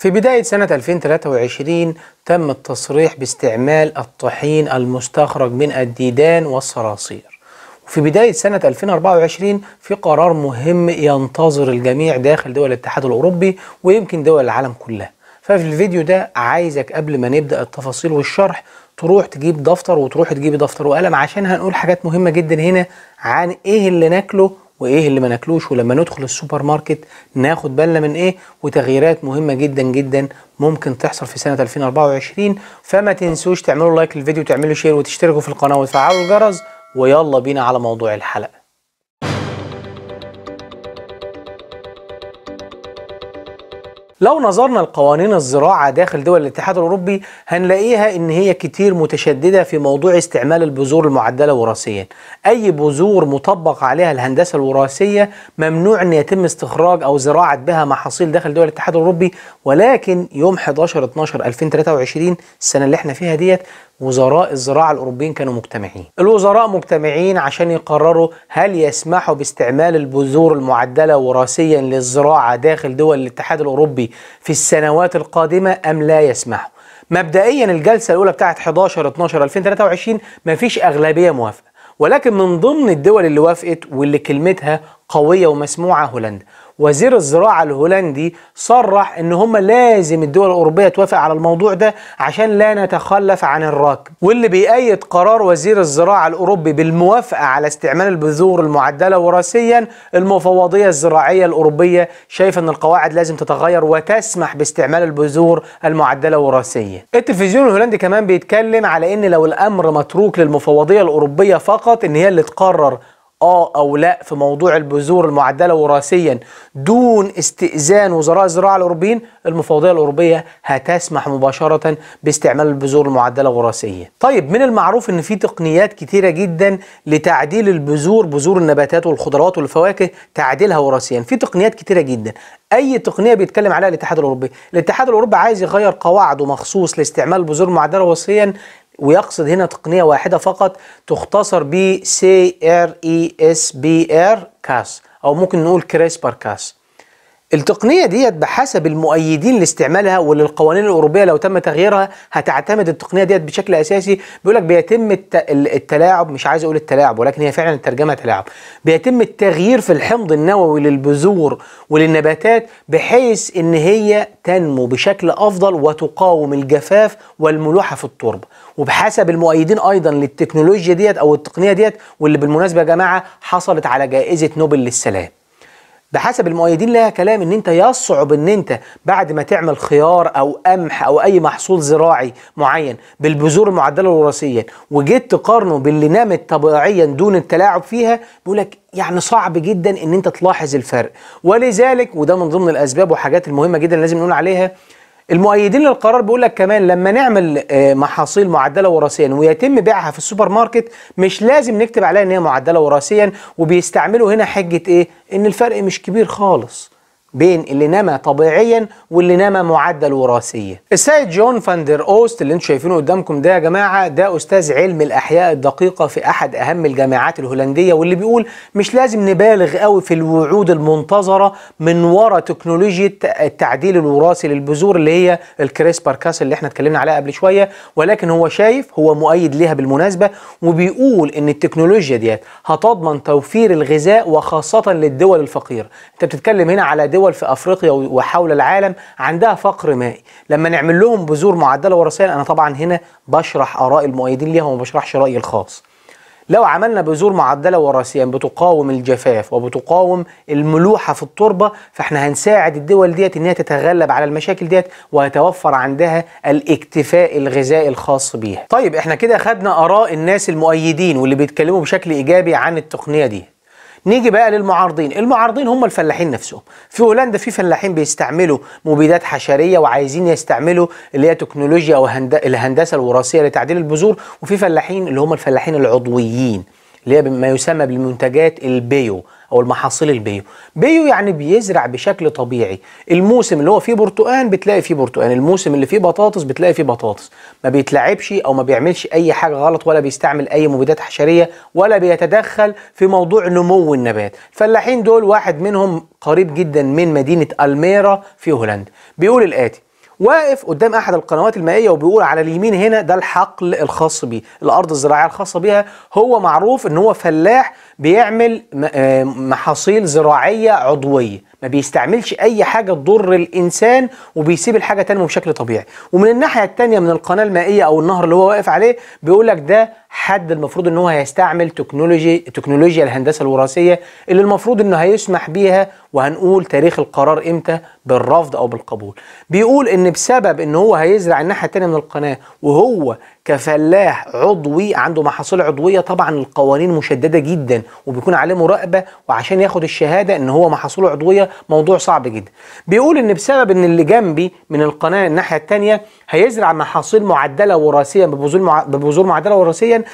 في بداية سنة 2023 تم التصريح باستعمال الطحين المستخرج من الديدان والصراصير وفي بداية سنة 2024 في قرار مهم ينتظر الجميع داخل دول الاتحاد الأوروبي ويمكن دول العالم كلها ففي الفيديو ده عايزك قبل ما نبدأ التفاصيل والشرح تروح تجيب دفتر وتروح تجيب دفتر وقلم عشان هنقول حاجات مهمة جدا هنا عن ايه اللي ناكله وايه اللي ما ناكلوش ولما ندخل السوبر ماركت ناخد بالنا من ايه وتغييرات مهمه جدا جدا ممكن تحصل في سنه 2024 فما تنسوش تعملوا لايك للفيديو وتعملوا شير وتشتركوا في القناه وتفعلوا الجرس ويلا بينا على موضوع الحلقه لو نظرنا لقوانين الزراعة داخل دول الاتحاد الأوروبي هنلاقيها إن هي كتير متشددة في موضوع استعمال البذور المعدلة وراثيا أي بذور مطبق عليها الهندسة الوراثية ممنوع أن يتم استخراج أو زراعة بها محاصيل داخل دول الاتحاد الأوروبي ولكن يوم 11 12 2023 السنة اللي احنا فيها ديت وزراء الزراعة الأوروبيين كانوا مجتمعين الوزراء مجتمعين عشان يقرروا هل يسمحوا باستعمال البذور المعدلة وراثيا للزراعة داخل دول الاتحاد الأوروبي في السنوات القادمة أم لا يسمحوا مبدئيا الجلسة الأولى بتاعه 11 12 2023 مفيش أغلبية موافقة ولكن من ضمن الدول اللي وافقت واللي كلمتها قوية ومسموعة هولندا وزير الزراعة الهولندي صرح ان هم لازم الدول الاوروبية توافق على الموضوع ده عشان لا نتخلف عن الراكب واللي بيأيد قرار وزير الزراعة الاوروبي بالموافقة على استعمال البذور المعدلة وراثيا المفوضية الزراعية الاوروبية شايفة ان القواعد لازم تتغير وتسمح باستعمال البذور المعدلة وراثيا التلفزيون الهولندي كمان بيتكلم على ان لو الامر متروك للمفوضية الاوروبية فقط ان هي اللي تقرر اه او لا في موضوع البذور المعدله وراثيا دون استئذان وزراء الزراعه الاوروبيين المفوضيه الاوروبيه هتسمح مباشره باستعمال البذور المعدله وراثيا. طيب من المعروف ان في تقنيات كتيره جدا لتعديل البذور بذور النباتات والخضروات والفواكه تعديلها وراثيا، في تقنيات كتيره جدا. اي تقنيه بيتكلم عليها الاتحاد الاوروبي، الاتحاد الاوروبي عايز يغير قواعده مخصوص لاستعمال البذور المعدله وراثيا ويقصد هنا تقنية واحدة فقط تختصر ب سي ار اي اس بي ار كاس أو ممكن نقول كريسبر كاس التقنية ديت بحسب المؤيدين لاستعمالها وللقوانين الأوروبية لو تم تغييرها هتعتمد التقنية ديت بشكل أساسي بيقول لك بيتم التلاعب مش عايز أقول التلاعب ولكن هي فعلا الترجمة تلاعب بيتم التغيير في الحمض النووي للبذور وللنباتات بحيث إن هي تنمو بشكل أفضل وتقاوم الجفاف والملوحة في التربة وبحسب المؤيدين أيضا للتكنولوجيا ديت أو التقنية ديت واللي بالمناسبة يا جماعة حصلت على جائزة نوبل للسلام بحسب المؤيدين لها كلام ان انت يصعب ان انت بعد ما تعمل خيار او قمح او اي محصول زراعي معين بالبذور المعدله وراثيا وجيت تقارنه باللي نمت طبيعيا دون التلاعب فيها بيقول لك يعني صعب جدا ان انت تلاحظ الفرق ولذلك وده من ضمن الاسباب وحاجات المهمه جدا لازم نقول عليها المؤيدين للقرار بيقول لك كمان لما نعمل آه، محاصيل معدله وراثيا ويتم بيعها في السوبر ماركت مش لازم نكتب عليها ان هي معدله وراثيا وبيستعملوا هنا حجه ايه ان الفرق مش كبير خالص بين اللي نمى طبيعيا واللي نمى معدل وراثيا السيد جون فاندر اوست اللي انتم شايفينه قدامكم ده يا جماعه ده استاذ علم الاحياء الدقيقه في احد اهم الجامعات الهولنديه واللي بيقول مش لازم نبالغ قوي في الوعود المنتظره من وراء تكنولوجيا التعديل الوراثي للبذور اللي هي الكريسبر كاس اللي احنا اتكلمنا عليها قبل شويه ولكن هو شايف هو مؤيد ليها بالمناسبه وبيقول ان التكنولوجيا ديت هتضمن توفير الغذاء وخاصه للدول الفقيره انت بتتكلم هنا على دول دول في افريقيا وحول العالم عندها فقر مائي لما نعمل لهم بذور معدله وراثيا انا طبعا هنا بشرح اراء المؤيدين ليها وما بشرحش رايي الخاص لو عملنا بذور معدله وراثيا بتقاوم الجفاف وبتقاوم الملوحه في التربه فاحنا هنساعد الدول ديت ان هي تتغلب على المشاكل ديت ويتوفر عندها الاكتفاء الغذائي الخاص بيها. طيب احنا كده خدنا اراء الناس المؤيدين واللي بيتكلموا بشكل ايجابي عن التقنيه دي. نيجي بقى للمعارضين المعارضين هم الفلاحين نفسهم في هولندا في فلاحين بيستعملوا مبيدات حشريه وعايزين يستعملوا اللي هي تكنولوجيا الهندسه الوراثيه لتعديل البذور وفي فلاحين اللي هم الفلاحين العضويين اللي هي ما يسمى بالمنتجات البيو او المحاصيل البيو بيو يعني بيزرع بشكل طبيعي الموسم اللي هو فيه برتقان بتلاقي فيه برتقان الموسم اللي فيه بطاطس بتلاقي فيه بطاطس ما بيتلعبش او ما بيعملش اي حاجه غلط ولا بيستعمل اي مبيدات حشريه ولا بيتدخل في موضوع نمو النبات الفلاحين دول واحد منهم قريب جدا من مدينه الميرا في هولندا بيقول الاتي واقف قدام احد القنوات المائيه وبيقول على اليمين هنا ده الحقل الخاص بيه الارض الزراعيه الخاصه بيها هو معروف ان هو فلاح بيعمل آه، محاصيل زراعية عضوية ما بيستعملش أي حاجة تضر الإنسان وبيسيب الحاجة تنمو بشكل طبيعي ومن الناحية التانية من القناة المائية أو النهر اللي هو واقف عليه بيقول لك ده حد المفروض ان هو هيستعمل تكنولوجي تكنولوجيا الهندسه الوراثيه اللي المفروض انه هيسمح بيها وهنقول تاريخ القرار امتى بالرفض او بالقبول بيقول ان بسبب ان هو هيزرع الناحيه التانية من القناه وهو كفلاح عضوي عنده محاصيل عضويه طبعا القوانين مشدده جدا وبيكون عليه مراقبه وعشان ياخد الشهاده ان هو محاصيله عضويه موضوع صعب جدا بيقول ان بسبب ان اللي جنبي من القناه الناحيه الثانيه هيزرع محاصيل معدله وراثيا ببذور ببذور معدله وراثيا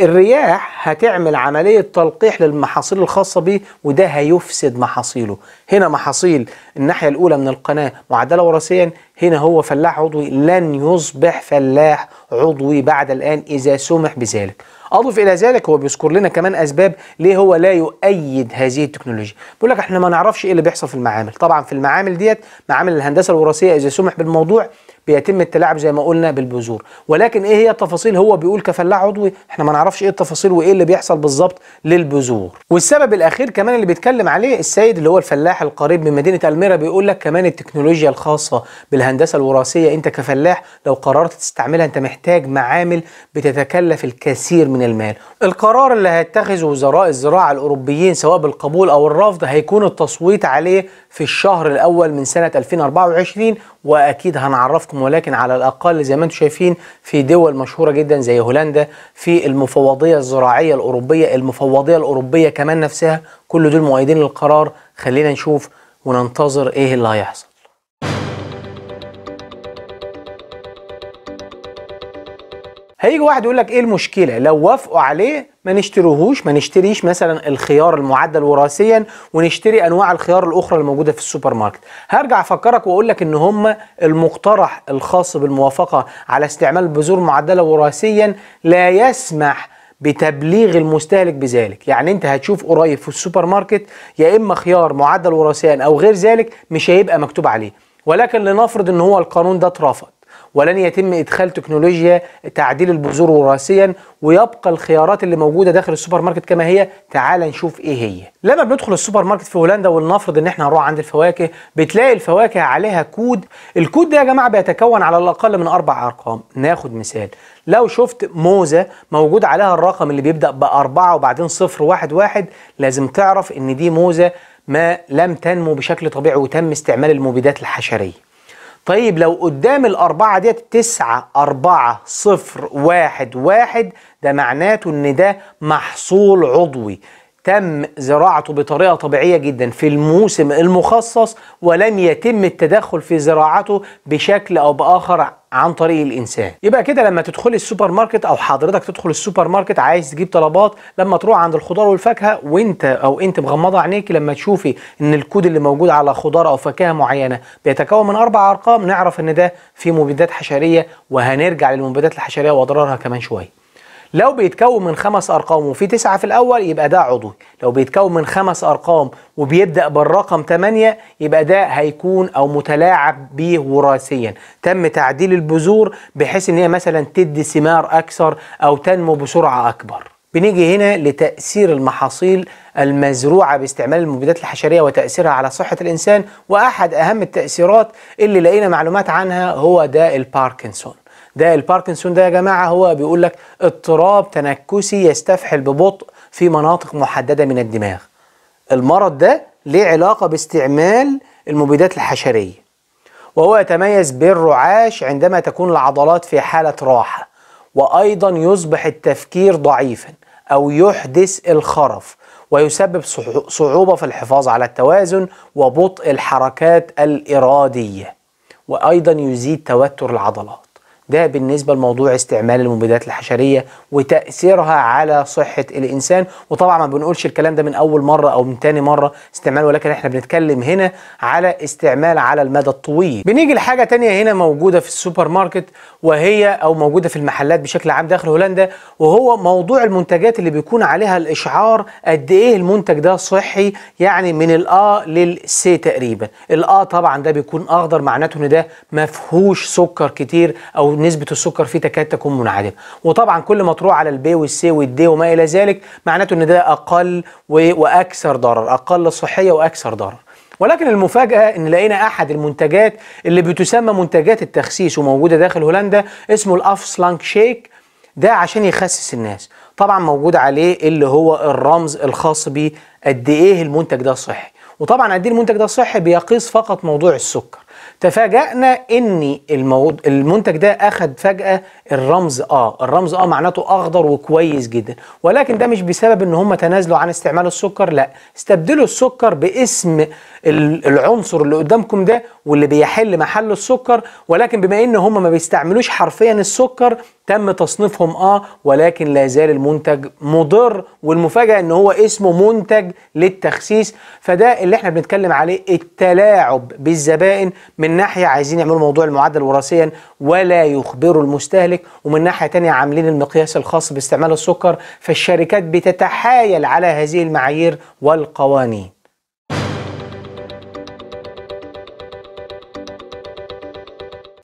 الرياح هتعمل عملية تلقيح للمحاصيل الخاصة بيه وده هيفسد محاصيله هنا محاصيل الناحية الأولى من القناة معدلة وراثيا هنا هو فلاح عضوي لن يصبح فلاح عضوي بعد الآن إذا سمح بذلك اضف الى ذلك هو بيذكر لنا كمان اسباب ليه هو لا يؤيد هذه التكنولوجيا بيقول لك احنا ما نعرفش ايه اللي بيحصل في المعامل طبعا في المعامل ديت معامل الهندسه الوراثيه اذا سمح بالموضوع بيتم التلاعب زي ما قلنا بالبذور ولكن ايه هي التفاصيل هو بيقول كفلاح عضوي احنا ما نعرفش ايه التفاصيل وايه اللي بيحصل بالظبط للبذور والسبب الاخير كمان اللي بيتكلم عليه السيد اللي هو الفلاح القريب من مدينه الميرا بيقول لك كمان التكنولوجيا الخاصه بالهندسه الوراثيه انت كفلاح لو قررت تستعملها انت محتاج معامل بتتكلف الكثير من المال القرار اللي هيتخذه وزراء الزراعة الأوروبيين سواء بالقبول أو الرفض هيكون التصويت عليه في الشهر الأول من سنة 2024 وأكيد هنعرفكم ولكن على الأقل زي ما انتم شايفين في دول مشهورة جدا زي هولندا في المفوضية الزراعية الأوروبية المفوضية الأوروبية كمان نفسها كل دول مؤيدين للقرار خلينا نشوف وننتظر إيه اللي هيحصل هيجي واحد يقول لك ايه المشكله لو وافقوا عليه ما نشتروهوش ما نشتريش مثلا الخيار المعدل وراثيا ونشتري انواع الخيار الاخرى الموجوده في السوبر ماركت هرجع افكرك واقول لك ان هم المقترح الخاص بالموافقه على استعمال بذور معدله وراثيا لا يسمح بتبليغ المستهلك بذلك يعني انت هتشوف قريب في السوبر ماركت يا اما خيار معدل وراثيا او غير ذلك مش هيبقى مكتوب عليه ولكن لنفرض ان هو القانون ده اترفض ولن يتم ادخال تكنولوجيا تعديل البذور وراثيا ويبقى الخيارات اللي موجوده داخل السوبر ماركت كما هي تعال نشوف ايه هي لما بندخل السوبر ماركت في هولندا ولنفرض ان احنا هنروح عند الفواكه بتلاقي الفواكه عليها كود الكود ده يا جماعه بيتكون على الاقل من اربع ارقام ناخد مثال لو شفت موزه موجود عليها الرقم اللي بيبدا باربعه وبعدين صفر واحد واحد لازم تعرف ان دي موزه ما لم تنمو بشكل طبيعي وتم استعمال المبيدات الحشريه طيب لو قدام الأربعة ديت تسعة أربعة صفر واحد واحد ده معناته إن ده محصول عضوي تم زراعته بطريقة طبيعية جدا في الموسم المخصص ولم يتم التدخل في زراعته بشكل أو بآخر عن طريق الانسان يبقى كده لما تدخل السوبر ماركت او حضرتك تدخل السوبر ماركت عايز تجيب طلبات لما تروح عند الخضار والفاكهه وانت او انت مغمضه عينيك لما تشوفي ان الكود اللي موجود على خضار او فاكهه معينه بيتكون من اربع ارقام نعرف ان ده في مبيدات حشريه وهنرجع للمبيدات الحشريه واضرارها كمان شويه لو بيتكون من خمس ارقام وفي تسعه في الاول يبقى ده عضوي لو بيتكون من خمس ارقام وبيبدا بالرقم 8 يبقى ده هيكون او متلاعب به وراثيا تم تعديل البذور بحيث ان هي مثلا تدي ثمار اكثر او تنمو بسرعه اكبر بنيجي هنا لتأثير المحاصيل المزروعة باستعمال المبيدات الحشرية وتأثيرها على صحة الإنسان وأحد أهم التأثيرات اللي لقينا معلومات عنها هو ده الباركنسون ده الباركنسون ده يا جماعه هو بيقول لك اضطراب تنكسي يستفحل ببطء في مناطق محدده من الدماغ المرض ده ليه علاقه باستعمال المبيدات الحشريه وهو يتميز بالرعاش عندما تكون العضلات في حاله راحه وايضا يصبح التفكير ضعيفا او يحدث الخرف ويسبب صعوبة في الحفاظ على التوازن وبطء الحركات الإرادية وأيضا يزيد توتر العضلات ده بالنسبة لموضوع استعمال المبيدات الحشرية وتأثيرها على صحة الإنسان وطبعا ما بنقولش الكلام ده من أول مرة أو من تاني مرة استعمال ولكن احنا بنتكلم هنا على استعمال على المدى الطويل بنيجي لحاجة تانية هنا موجودة في السوبر ماركت وهي أو موجودة في المحلات بشكل عام داخل هولندا وهو موضوع المنتجات اللي بيكون عليها الإشعار قد إيه المنتج ده صحي يعني من الآ للسي تقريبا الآ طبعا ده بيكون أخضر معناته إن ده مفهوش سكر كتير أو نسبه السكر فيه تكاد تكون منعدمه وطبعا كل ما تروح على البي والسي والدي وما الى ذلك معناته ان ده اقل واكثر ضرر اقل صحيه واكثر ضرر ولكن المفاجأة إن لقينا أحد المنتجات اللي بتسمى منتجات التخسيس وموجودة داخل هولندا اسمه الأفسلانك شيك ده عشان يخسس الناس طبعا موجود عليه اللي هو الرمز الخاص بيه قد إيه المنتج ده صحي وطبعا قد إيه المنتج ده صحي بيقيس فقط موضوع السكر تفاجأنا ان المنتج ده اخد فجأة الرمز اه الرمز اه معناته اخضر وكويس جدا ولكن ده مش بسبب ان هم تنازلوا عن استعمال السكر لا استبدلوا السكر باسم العنصر اللي قدامكم ده واللي بيحل محل السكر ولكن بما ان هم ما بيستعملوش حرفيا السكر تم تصنيفهم اه ولكن لا زال المنتج مضر والمفاجاه ان هو اسمه منتج للتخسيس فده اللي احنا بنتكلم عليه التلاعب بالزبائن من ناحيه عايزين يعملوا موضوع المعدل وراثيا ولا يخبروا المستهلك ومن ناحيه ثانيه عاملين المقياس الخاص باستعمال السكر فالشركات بتتحايل على هذه المعايير والقوانين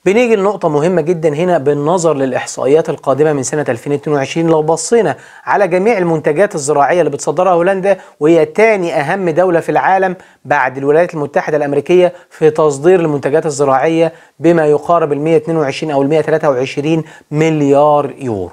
بنيجي لنقطة مهمة جدا هنا بالنظر للإحصائيات القادمة من سنة 2022 لو بصينا على جميع المنتجات الزراعية اللي بتصدرها هولندا وهي تاني أهم دولة في العالم بعد الولايات المتحدة الأمريكية في تصدير المنتجات الزراعية بما يقارب ال 122 أو ال 123 مليار يورو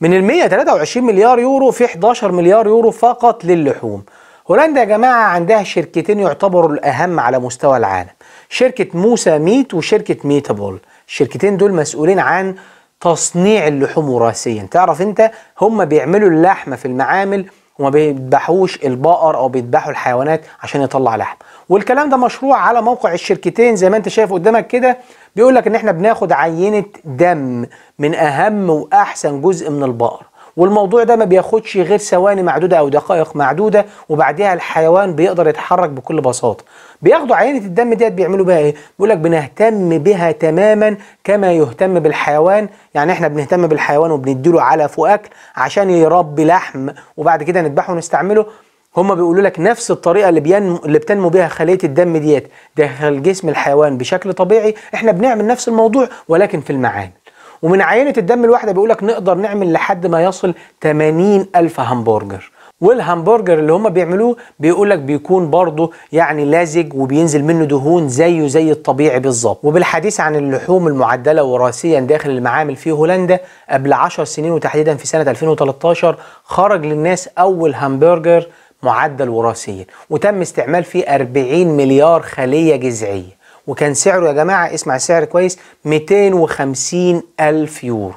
من ال 123 مليار يورو في 11 مليار يورو فقط للحوم هولندا يا جماعة عندها شركتين يعتبروا الأهم على مستوى العالم شركة موسى ميت وشركة ميتابول الشركتين دول مسؤولين عن تصنيع اللحوم وراثيا تعرف انت هم بيعملوا اللحمة في المعامل وما بيذبحوش البقر او بيذبحوا الحيوانات عشان يطلع لحم والكلام ده مشروع على موقع الشركتين زي ما انت شايف قدامك كده بيقول لك ان احنا بناخد عينه دم من اهم واحسن جزء من البقر والموضوع ده ما بياخدش غير ثواني معدوده او دقائق معدوده وبعدها الحيوان بيقدر يتحرك بكل بساطه بياخدوا عينه الدم ديت بيعملوا بها ايه بيقول لك بنهتم بها تماما كما يهتم بالحيوان يعني احنا بنهتم بالحيوان وبنديله علف واكل عشان يربي لحم وبعد كده نذبحه ونستعمله هما بيقولوا لك نفس الطريقه اللي بينمو اللي بتنمو بيها خليه الدم ديت داخل جسم الحيوان بشكل طبيعي احنا بنعمل نفس الموضوع ولكن في المعاني ومن عينة الدم الواحدة بيقول لك نقدر نعمل لحد ما يصل 80 ألف همبرجر والهمبرجر اللي هم بيعملوه بيقول لك بيكون برضه يعني لازج وبينزل منه دهون زيه زي الطبيعي بالظبط وبالحديث عن اللحوم المعدله وراثيا داخل المعامل في هولندا قبل 10 سنين وتحديدا في سنه 2013 خرج للناس اول همبرجر معدل وراثيا وتم استعمال فيه 40 مليار خليه جذعيه وكان سعره يا جماعة اسمع السعر كويس 250 ألف يورو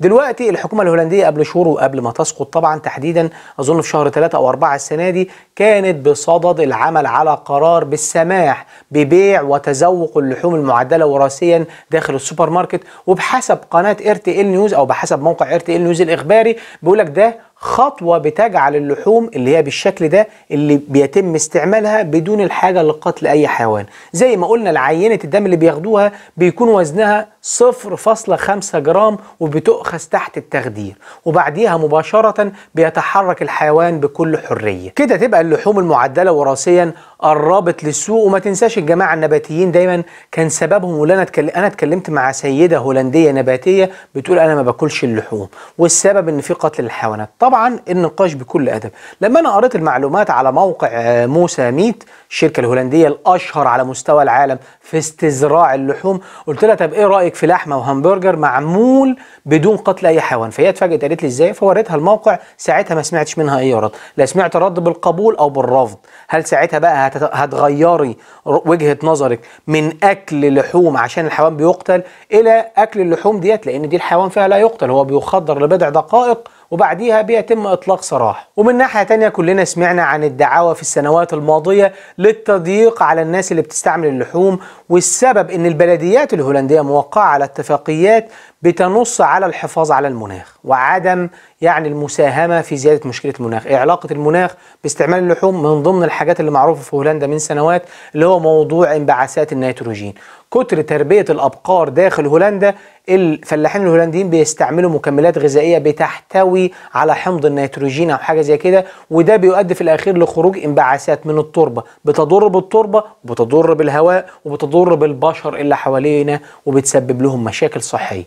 دلوقتي الحكومة الهولندية قبل شهور وقبل ما تسقط طبعا تحديدا أظن في شهر 3 أو 4 السنة دي كانت بصدد العمل على قرار بالسماح ببيع وتذوق اللحوم المعدلة وراثيا داخل السوبر ماركت وبحسب قناة ار تي ال نيوز أو بحسب موقع ار تي ال نيوز الإخباري بيقول لك ده خطوة بتجعل اللحوم اللي هي بالشكل ده اللي بيتم استعمالها بدون الحاجة لقتل أي حيوان زي ما قلنا العينة الدم اللي بياخدوها بيكون وزنها 0.5 جرام وبتؤخذ تحت التخدير وبعديها مباشرة بيتحرك الحيوان بكل حرية كده تبقى اللحوم المعدلة وراثيا الرابط للسوق وما تنساش الجماعه النباتيين دايما كان سببهم ولا انا اتكلمت مع سيده هولنديه نباتيه بتقول انا ما باكلش اللحوم والسبب ان في قتل الحيوانات طبعا النقاش بكل ادب لما انا قريت المعلومات على موقع موسى ميت الشركه الهولنديه الاشهر على مستوى العالم في استزراع اللحوم قلت لها طب ايه رايك في لحمه وهمبرجر معمول بدون قتل اي حيوان فهي اتفاجئت قالت لي ازاي فوريتها الموقع ساعتها ما سمعتش منها اي رد لا سمعت رد بالقبول او بالرفض هل ساعتها بقى هتغيري وجهه نظرك من اكل لحوم عشان الحيوان بيقتل الى اكل اللحوم ديت لان دي الحيوان فيها لا يقتل هو بيخدر لبضع دقائق وبعديها بيتم إطلاق سراح ومن ناحية تانية كلنا سمعنا عن الدعاوى في السنوات الماضية للتضييق على الناس اللي بتستعمل اللحوم والسبب إن البلديات الهولندية موقعة على اتفاقيات بتنص على الحفاظ على المناخ وعدم يعني المساهمه في زياده مشكله المناخ، إيه علاقه المناخ باستعمال اللحوم من ضمن الحاجات اللي معروفه في هولندا من سنوات اللي هو موضوع انبعاثات النيتروجين، كتر تربيه الابقار داخل هولندا الفلاحين الهولنديين بيستعملوا مكملات غذائيه بتحتوي على حمض النيتروجين او حاجه زي كده وده بيؤدي في الاخير لخروج انبعاثات من التربه بتضر بالتربه وبتضر بالهواء وبتضر بالبشر اللي حوالينا وبتسبب لهم مشاكل صحيه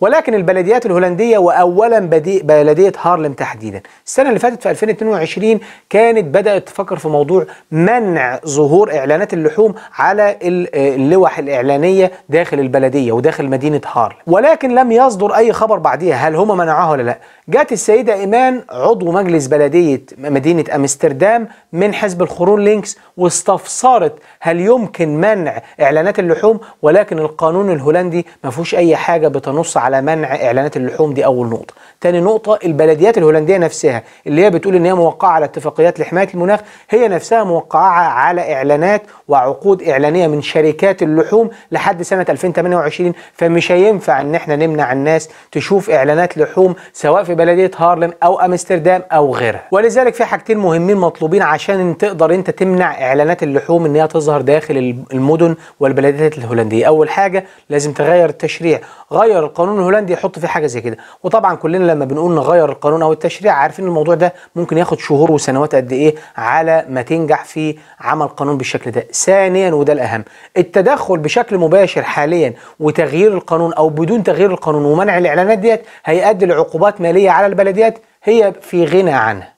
ولكن البلديات الهولندية وأولا بلدية هارلم تحديدا السنة اللي فاتت في 2022 كانت بدأت تفكر في موضوع منع ظهور إعلانات اللحوم على اللوح الإعلانية داخل البلدية وداخل مدينة هارلم ولكن لم يصدر أي خبر بعديها هل هم منعوها ولا لا جات السيدة إيمان عضو مجلس بلدية مدينة أمستردام من حزب الخرون لينكس واستفسرت هل يمكن منع إعلانات اللحوم ولكن القانون الهولندي ما فيهوش أي حاجة بتنص على منع اعلانات اللحوم دي اول نقطه تاني نقطه البلديات الهولنديه نفسها اللي هي بتقول ان هي موقعه على اتفاقيات لحمايه المناخ هي نفسها موقعه على اعلانات وعقود اعلانيه من شركات اللحوم لحد سنه 2028 فمش هينفع ان احنا نمنع الناس تشوف اعلانات لحوم سواء في بلديه هارلم او امستردام او غيرها ولذلك في حاجتين مهمين مطلوبين عشان تقدر انت تمنع اعلانات اللحوم ان هي تظهر داخل المدن والبلديات الهولنديه اول حاجه لازم تغير التشريع غير القانون القانون الهولندي يحط فيه حاجه زي كده وطبعا كلنا لما بنقول نغير القانون او التشريع عارفين الموضوع ده ممكن ياخد شهور وسنوات قد ايه على ما تنجح في عمل قانون بالشكل ده ثانيا وده الاهم التدخل بشكل مباشر حاليا وتغيير القانون او بدون تغيير القانون ومنع الاعلانات ديت هيؤدي لعقوبات ماليه على البلديات هي في غنى عنها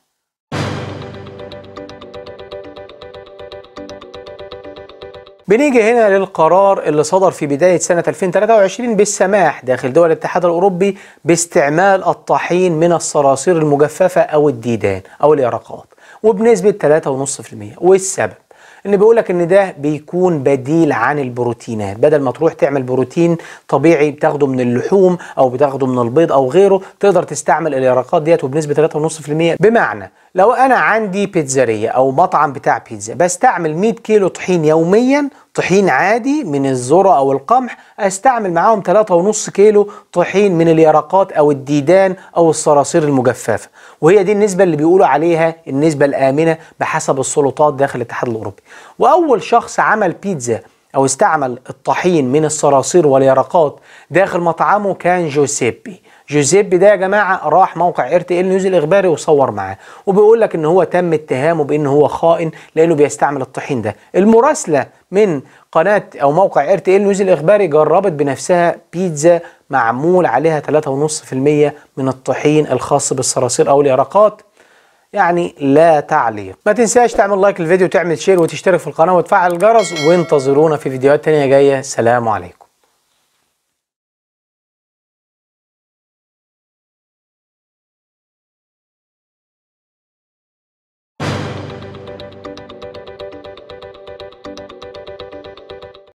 بنيجي هنا للقرار اللي صدر في بداية سنة 2023 بالسماح داخل دول الاتحاد الأوروبي باستعمال الطحين من الصراصير المجففة أو الديدان أو اليرقات وبنسبة 3.5% والسبب ان بيقول لك ان ده بيكون بديل عن البروتينات بدل ما تروح تعمل بروتين طبيعي بتاخده من اللحوم او بتاخده من البيض او غيره تقدر تستعمل اليرقات ديت وبنسبه 3.5% بمعنى لو انا عندي بيتزاريه او مطعم بتاع بيتزا بستعمل 100 كيلو طحين يوميا طحين عادي من الذرة أو القمح أستعمل معاهم 3.5 كيلو طحين من اليرقات أو الديدان أو الصراصير المجففة وهي دي النسبة اللي بيقولوا عليها النسبة الآمنة بحسب السلطات داخل الاتحاد الأوروبي وأول شخص عمل بيتزا أو استعمل الطحين من الصراصير واليرقات داخل مطعمه كان جوزيبي جوزيبي ده يا جماعه راح موقع ار تي ال نيوز الاخباري وصور معاه وبيقول لك ان هو تم اتهامه بان هو خائن لانه بيستعمل الطحين ده المراسله من قناة أو موقع ار تي ال نيوز الإخباري جربت بنفسها بيتزا معمول عليها 3.5% من الطحين الخاص بالصراصير أو اليرقات يعني لا تعليق ما تنساش تعمل لايك للفيديو وتعمل شير وتشترك في القناة وتفعل الجرس وانتظرونا في فيديوهات تانية جاية سلام عليكم